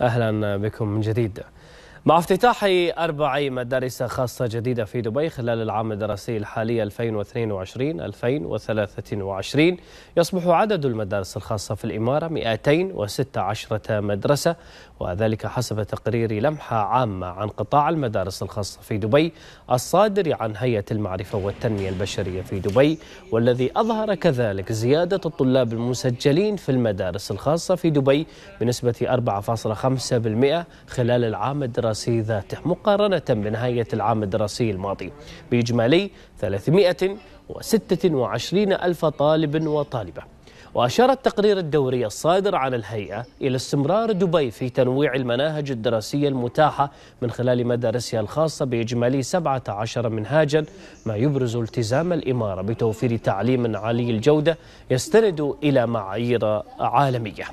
أهلا بكم من جديد مع افتتاح أربع مدارس خاصة جديدة في دبي خلال العام الدراسي الحالي 2022-2023 يصبح عدد المدارس الخاصة في الإمارة 216 مدرسة وذلك حسب تقرير لمحة عامة عن قطاع المدارس الخاصة في دبي الصادر عن هيئة المعرفة والتنمية البشرية في دبي والذي أظهر كذلك زيادة الطلاب المسجلين في المدارس الخاصة في دبي بنسبة 4.5% خلال العام الدراسي الدراسي ذاته مقارنة بنهاية العام الدراسي الماضي بإجمالي 326 ألف طالب وطالبة وأشار التقرير الدوري الصادر عن الهيئة إلى استمرار دبي في تنويع المناهج الدراسية المتاحة من خلال مدارسها الخاصة بإجمالي 17 منهاجا ما يبرز التزام الإمارة بتوفير تعليم عالي الجودة يستند إلى معايير عالمية